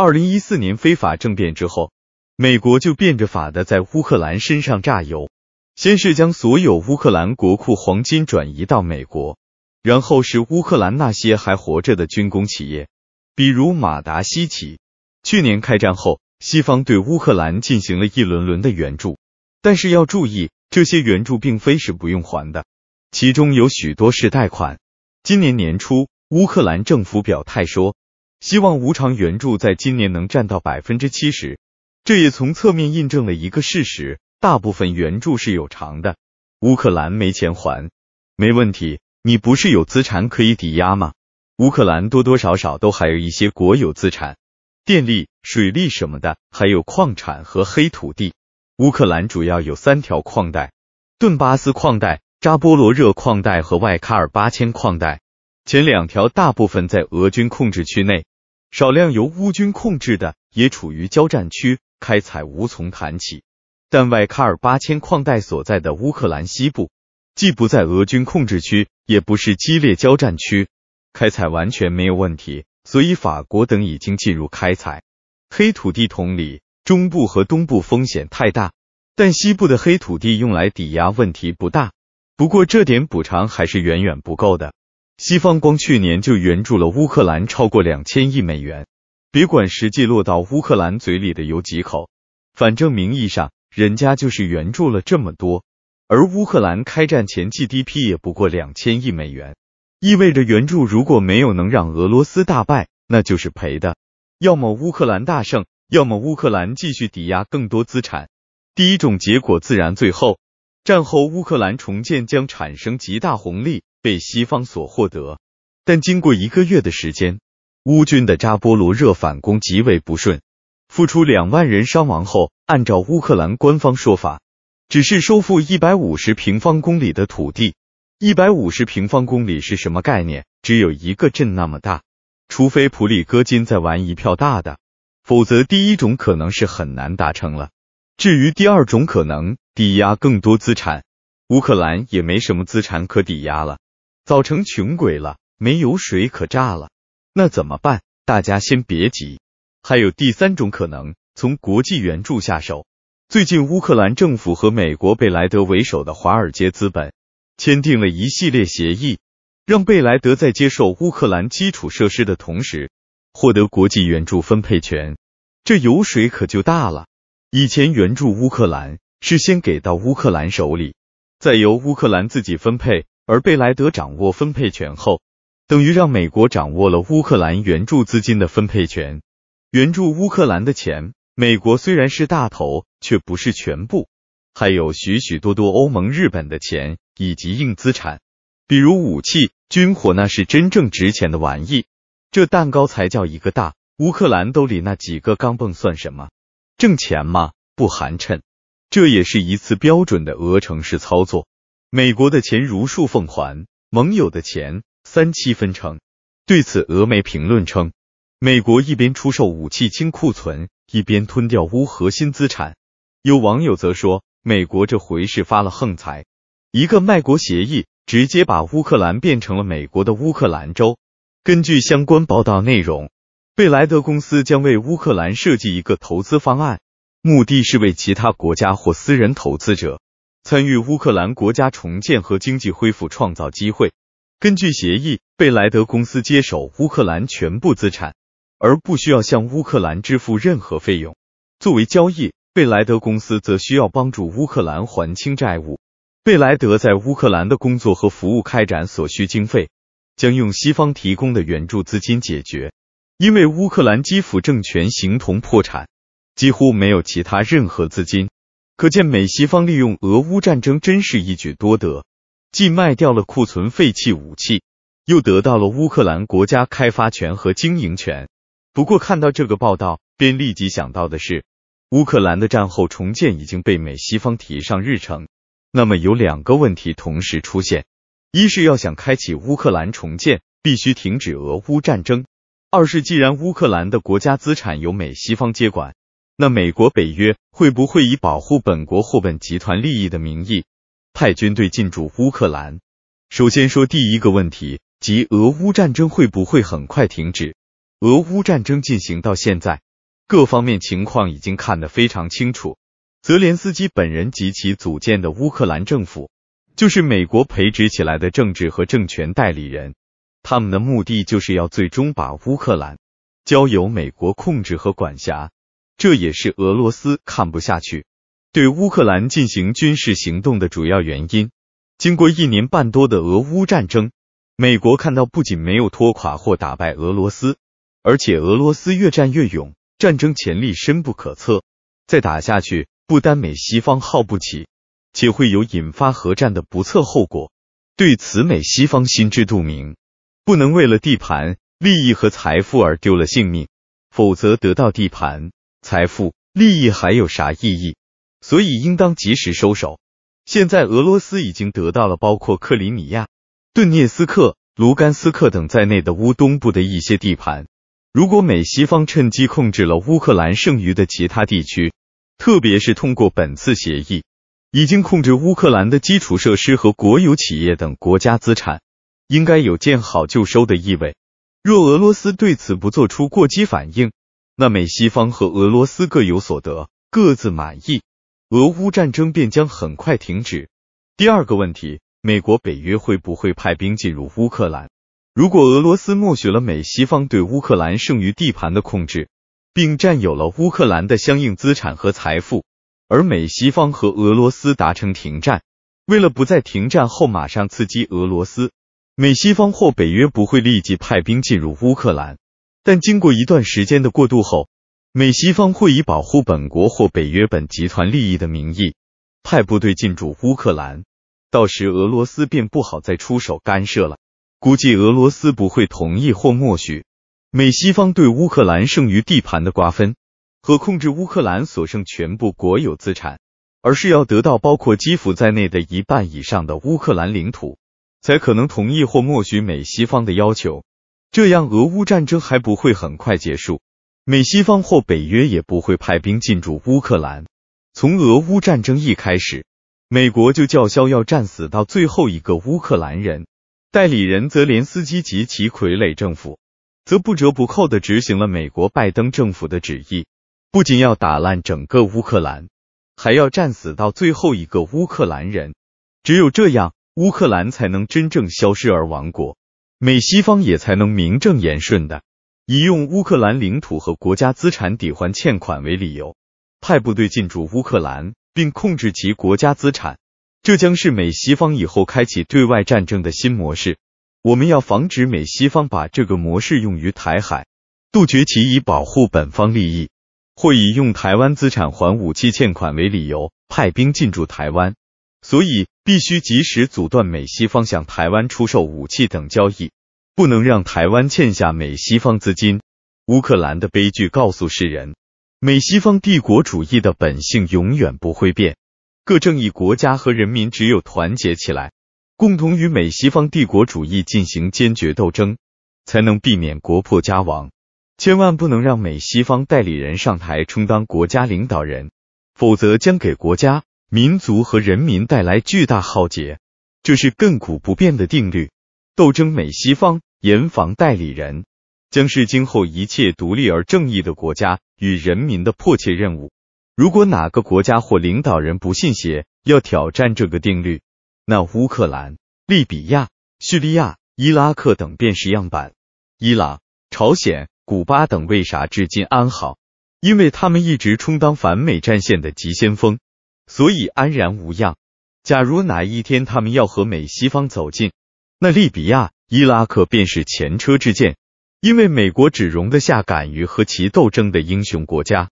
二零一四年非法政变之后，美国就变着法的在乌克兰身上榨油。先是将所有乌克兰国库黄金转移到美国，然后是乌克兰那些还活着的军工企业，比如马达西奇。去年开战后，西方对乌克兰进行了一轮轮的援助，但是要注意，这些援助并非是不用还的，其中有许多是贷款。今年年初，乌克兰政府表态说。希望无偿援助在今年能占到百分之七十，这也从侧面印证了一个事实：大部分援助是有偿的。乌克兰没钱还，没问题，你不是有资产可以抵押吗？乌克兰多多少少都还有一些国有资产，电力、水利什么的，还有矿产和黑土地。乌克兰主要有三条矿带：顿巴斯矿带、扎波罗热矿带和外卡尔巴阡矿带。前两条大部分在俄军控制区内。少量由乌军控制的也处于交战区，开采无从谈起。但外卡尔巴阡矿带所在的乌克兰西部，既不在俄军控制区，也不是激烈交战区，开采完全没有问题。所以法国等已经进入开采。黑土地同理，中部和东部风险太大，但西部的黑土地用来抵押问题不大。不过这点补偿还是远远不够的。西方光去年就援助了乌克兰超过两千亿美元，别管实际落到乌克兰嘴里的有几口，反正名义上人家就是援助了这么多。而乌克兰开战前 GDP 也不过两千亿美元，意味着援助如果没有能让俄罗斯大败，那就是赔的。要么乌克兰大胜，要么乌克兰继续抵押更多资产。第一种结果自然最后，战后乌克兰重建将产生极大红利。被西方所获得，但经过一个月的时间，乌军的扎波罗热反攻极为不顺，付出两万人伤亡后，按照乌克兰官方说法，只是收复一百五十平方公里的土地。一百五十平方公里是什么概念？只有一个镇那么大。除非普里戈金在玩一票大的，否则第一种可能是很难达成了。至于第二种可能，抵押更多资产，乌克兰也没什么资产可抵押了。早成穷鬼了，没有水可榨了，那怎么办？大家先别急，还有第三种可能，从国际援助下手。最近，乌克兰政府和美国贝莱德为首的华尔街资本签订了一系列协议，让贝莱德在接受乌克兰基础设施的同时，获得国际援助分配权。这油水可就大了。以前援助乌克兰是先给到乌克兰手里，再由乌克兰自己分配。而贝莱德掌握分配权后，等于让美国掌握了乌克兰援助资金的分配权。援助乌克兰的钱，美国虽然是大头，却不是全部，还有许许多多欧盟、日本的钱以及硬资产，比如武器、军火，那是真正值钱的玩意。这蛋糕才叫一个大，乌克兰兜里那几个钢镚算什么？挣钱吗？不寒碜。这也是一次标准的俄城式操作。美国的钱如数奉还，盟友的钱三七分成。对此，俄媒评论称，美国一边出售武器清库存，一边吞掉乌核心资产。有网友则说，美国这回是发了横财，一个卖国协议直接把乌克兰变成了美国的乌克兰州。根据相关报道内容，贝莱德公司将为乌克兰设计一个投资方案，目的是为其他国家或私人投资者。参与乌克兰国家重建和经济恢复创造机会。根据协议，贝莱德公司接手乌克兰全部资产，而不需要向乌克兰支付任何费用。作为交易，贝莱德公司则需要帮助乌克兰还清债务。贝莱德在乌克兰的工作和服务开展所需经费，将用西方提供的援助资金解决，因为乌克兰基辅政权形同破产，几乎没有其他任何资金。可见，美西方利用俄乌战争真是一举多得，既卖掉了库存废弃武器，又得到了乌克兰国家开发权和经营权。不过，看到这个报道，便立即想到的是，乌克兰的战后重建已经被美西方提上日程。那么，有两个问题同时出现：一是要想开启乌克兰重建，必须停止俄乌战争；二是既然乌克兰的国家资产由美西方接管。那美国北约会不会以保护本国或本集团利益的名义派军队进驻乌克兰？首先说第一个问题，即俄乌战争会不会很快停止？俄乌战争进行到现在，各方面情况已经看得非常清楚。泽连斯基本人及其组建的乌克兰政府，就是美国培植起来的政治和政权代理人，他们的目的就是要最终把乌克兰交由美国控制和管辖。这也是俄罗斯看不下去，对乌克兰进行军事行动的主要原因。经过一年半多的俄乌战争，美国看到不仅没有拖垮或打败俄罗斯，而且俄罗斯越战越勇，战争潜力深不可测。再打下去，不单美西方耗不起，且会有引发核战的不测后果。对此，美西方心知肚明，不能为了地盘、利益和财富而丢了性命，否则得到地盘。财富利益还有啥意义？所以应当及时收手。现在俄罗斯已经得到了包括克里米亚、顿涅斯克、卢甘斯克等在内的乌东部的一些地盘。如果美西方趁机控制了乌克兰剩余的其他地区，特别是通过本次协议已经控制乌克兰的基础设施和国有企业等国家资产，应该有见好就收的意味。若俄罗斯对此不做出过激反应，那美西方和俄罗斯各有所得，各自满意，俄乌战争便将很快停止。第二个问题，美国北约会不会派兵进入乌克兰？如果俄罗斯默许了美西方对乌克兰剩余地盘的控制，并占有了乌克兰的相应资产和财富，而美西方和俄罗斯达成停战，为了不在停战后马上刺激俄罗斯，美西方或北约不会立即派兵进入乌克兰。但经过一段时间的过渡后，美西方会以保护本国或北约本集团利益的名义派部队进驻乌克兰，到时俄罗斯便不好再出手干涉了。估计俄罗斯不会同意或默许美西方对乌克兰剩余地盘的瓜分和控制乌克兰所剩全部国有资产，而是要得到包括基辅在内的一半以上的乌克兰领土，才可能同意或默许美西方的要求。这样，俄乌战争还不会很快结束，美西方或北约也不会派兵进驻乌克兰。从俄乌战争一开始，美国就叫嚣要战死到最后一个乌克兰人，代理人泽连斯基及其傀儡政府，则不折不扣的执行了美国拜登政府的旨意，不仅要打烂整个乌克兰，还要战死到最后一个乌克兰人。只有这样，乌克兰才能真正消失而亡国。美西方也才能名正言顺的以用乌克兰领土和国家资产抵还欠款为理由，派部队进驻乌克兰并控制其国家资产，这将是美西方以后开启对外战争的新模式。我们要防止美西方把这个模式用于台海，杜绝其以保护本方利益或以用台湾资产还武器欠款为理由派兵进驻台湾。所以。必须及时阻断美西方向台湾出售武器等交易，不能让台湾欠下美西方资金。乌克兰的悲剧告诉世人，美西方帝国主义的本性永远不会变。各正义国家和人民只有团结起来，共同与美西方帝国主义进行坚决斗争，才能避免国破家亡。千万不能让美西方代理人上台充当国家领导人，否则将给国家。民族和人民带来巨大浩劫，这是亘古不变的定律。斗争美西方，严防代理人，将是今后一切独立而正义的国家与人民的迫切任务。如果哪个国家或领导人不信邪，要挑战这个定律，那乌克兰、利比亚、叙利亚、伊拉克等便是样板。伊朗、朝鲜、古巴等为啥至今安好？因为他们一直充当反美战线的急先锋。所以安然无恙。假如哪一天他们要和美西方走近，那利比亚、伊拉克便是前车之鉴，因为美国只容得下敢于和其斗争的英雄国家。